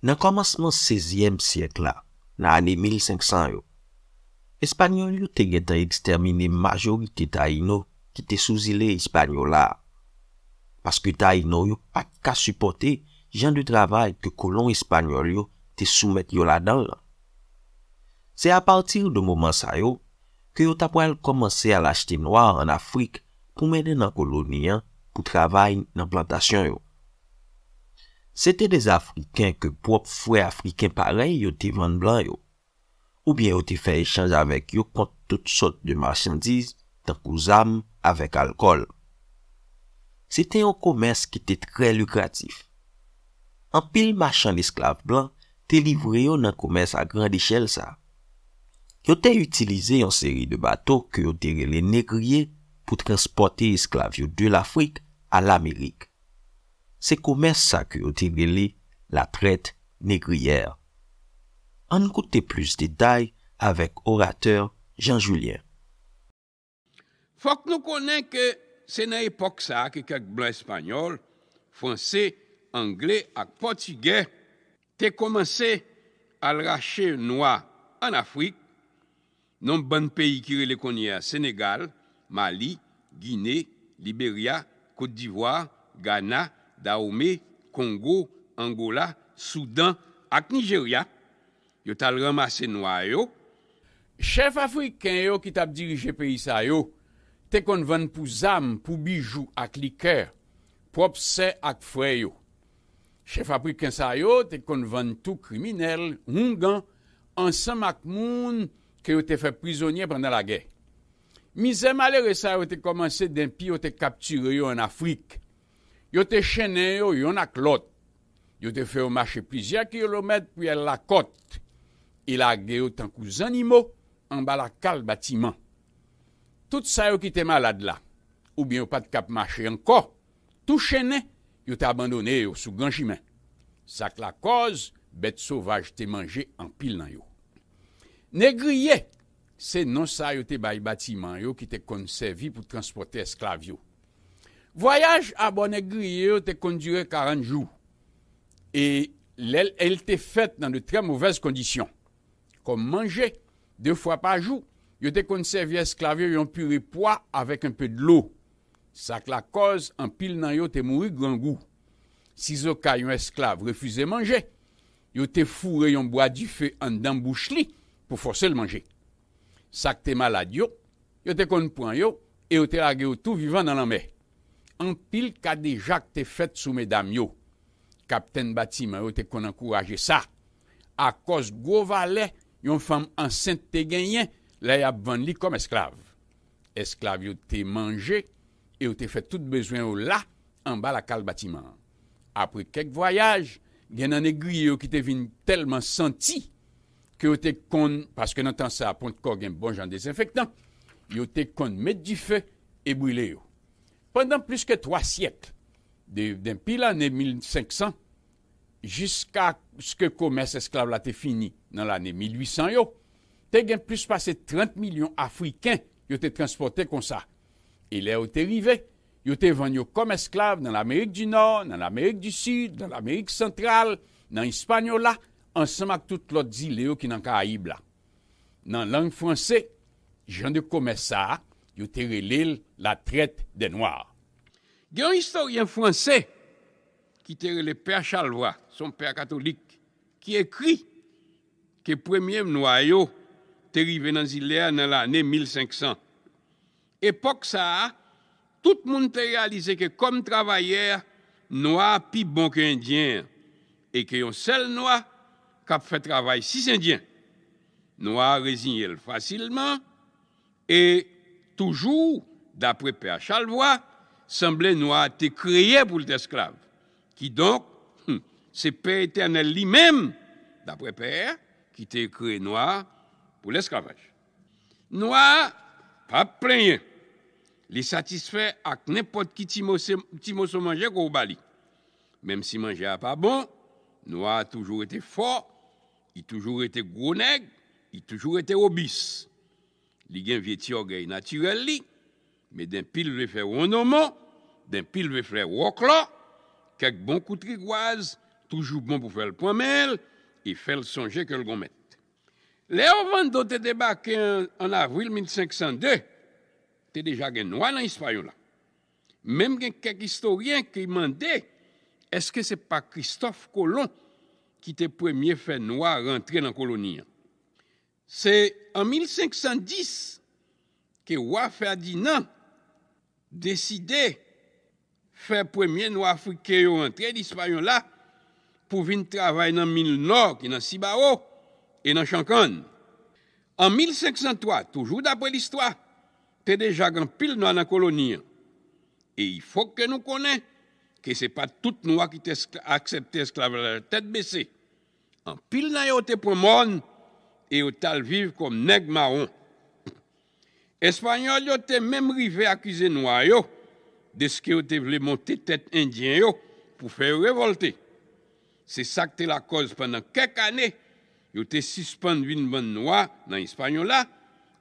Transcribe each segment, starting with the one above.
Nan komanseman 16e siyek la, nan ane 1500 yo, Espanyol yo te ge ta ekstermine majorite ta yi nou ki te souzile Espanyol la. Paske ta yi nou yo ak ka supporte jan de travay ke kolon Espanyol yo te soumet yo la dan la. Se apartir do mouman sa yo, kyo tapwel komanse al achete noa an Afrik pou mède nan koloniyan pou travay nan plantasyon yo. Sete de Afriken ke prop fwe Afriken parey yo te vande blan yo. Ou bien yo te fèye chanj avèk yo kont tout sot de marchandise tan kou zam avèk alkol. Sete yon komers ki te tre lukratif. An pil marchand isklav blan, te livre yo nan komers a grand ischèl sa. Yo te utilize yon seri de bato ke yo dere le negriye pou te transporte isklav yo de l'Afrik al Amerik. Se kou mers sa ki o tigeli la pret negriyèr. An koute plus detay avèk oratèr Jean-Julien. Fòk nou konen ke sè na epok sa ke kèk blan espanyol, fransè, anglè ak potigè, te komanse al rachè noua an Afrik, non ban peyi ki re le konye a Senegal, Mali, Gine, Liberia, Kote d'Ivoire, Ghana, Mali. Daome, Kongo, Angola, Sudan ak Nigeria yo tal ramase nou a yo. Chef Afriken yo ki tap dirije peyi sa yo, te konvan pou zam pou bijou ak liker, prop se ak fre yo. Chef Afriken sa yo te konvan tou kriminel, rungan, ansam ak moun ki yo te fe prizonye pandan la gen. Mize malere sa yo te komanse den pi yo te kapture yo an Afrik. Yo te chenè yo yon ak lot, yo te fè yo mâche plizè kilomèd pou yè lakot, ila agè yo tan kou zanimo an balakal batiman. Tout sa yo ki te malade la, oubyen yo pat kap mâche anko, tou chenè, yo te abandonè yo sou ganjiman. Sak la koz, bete sovaj te manje an pil nan yo. Negriye, se non sa yo te baye batiman yo ki te konservi pou transporte esklav yo. Voyage à Bonnegrier te duré 40 jours. Et elle, était faite dans de très mauvaises conditions. Comme manger deux fois par jour. Je te conservé esclavé ont puré poids avec un peu de l'eau. Ça la cause, en pile nan te grand goût. Si zo yon esclave refusait manger, yo te fourré yon bois du feu en la pour forcer le manger. Ça te malade yo, te kon et yo te tout vivant dans la mer. an pil ka deja k te fet sou me dam yo. Kapten batiman yo te kon ankouraje sa. A kos gwo vale, yon fam ansente te genyen, la ya bvan li kom esklave. Esklave yo te manje, e yo te fet tout bezwen yo la, an ba la kal batiman. Apre kek voyaj, gen an egri yo ki te vin telman santi, ki yo te kon, paske nan tan sa apont kò gen bon jan dezenfektan, yo te kon met di fe e bwile yo. Pendan plis ke 3 syek, den pil ane 1500, jiska skè koumès esklav la te fini nan ane 1800 yo, te gen plis pase 30 milyon Afriken yo te transporte kon sa. E le yo te rive, yo te vanyo koumès esklav nan Amerik di Nord, nan Amerik di Sud, nan Amerik Sentral, nan Espanyola, ansan mak tout lot zile yo ki nan ka aib la. Nan lang franse, jende koumès sa a, yo tere l'il la tret de Noir. Gen yon historien franse ki tere le pèr Chalvois, son pèr katolik, ki ekri ke premye mnwa yo tere Venanzilè nan l'anè 1500. Epoch sa, tout moun te realize ke kom travayèr Noir pi bonke indyen e ki yon sel Noir kap fè travay sis indyen. Noir rezignèl fasilman e Toujours, d'après Père Chalvois, semblait noir été créé pour l'esclave, qui donc, hum, c'est Père éternel lui-même, d'après Père, qui était créé noir pour l'esclavage. Noir, pas plein, les satisfait avec n'importe qui se mangeait au Bali. Même si manger pas bon, noir a toujours été fort, il a toujours été gros nègre, il a toujours été obis. li gen vye tiyo gen yi natyrel li, me den pil ve fè wè nomon, den pil ve fè wòk lò, kek bon koutrigwaz, toujou bon pou fè l'ponmel, e fè l'sonjè ke l'gomèt. Le ouvan do te debakè an avril 1502, te deja gen noa nan hispanyon la. Mem gen kek historien ke yi mandè, eske se pa Christophe Colomb ki te pwè mye fè noa rentre nan koloniyan. Se en 1510, ke wafè a di nan, deside, fè premye nou Afrike yo rentre dispa yon la, pou vin travay nan Milnok, nan Sibaho, e nan Chankan. En 1503, toujou dapre l'histoire, te deja gran pil nou anan kolonye. E yifo ke nou konen, ke se pa tout nou wakite aksepte esklavale, te te bese. An pil nan yo te promon, e yo tal vive kom neg maron. Espanyol yo te mem rive akize noua yo, de sk yo te vle monte tet indyen yo, pou fe yo revolte. Se sakte la koz pendant kek ane, yo te suspande vinman noua nan Espanyol la,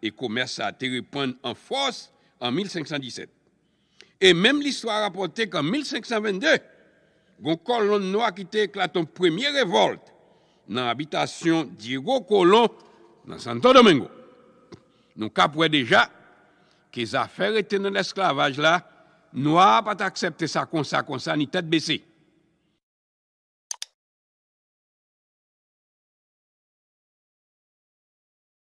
e koumerse a te repande an fros en 1517. E mem liswa rapote kan 1522, gon kolon noua ki te eklaton premye revolte, nan abitasyon Diego Colón nan Santo Domingo. Nou kapwe deja ki zafèr eten nan esklavaj la, nou apat aksepte sa konsa konsa ni tèt besey.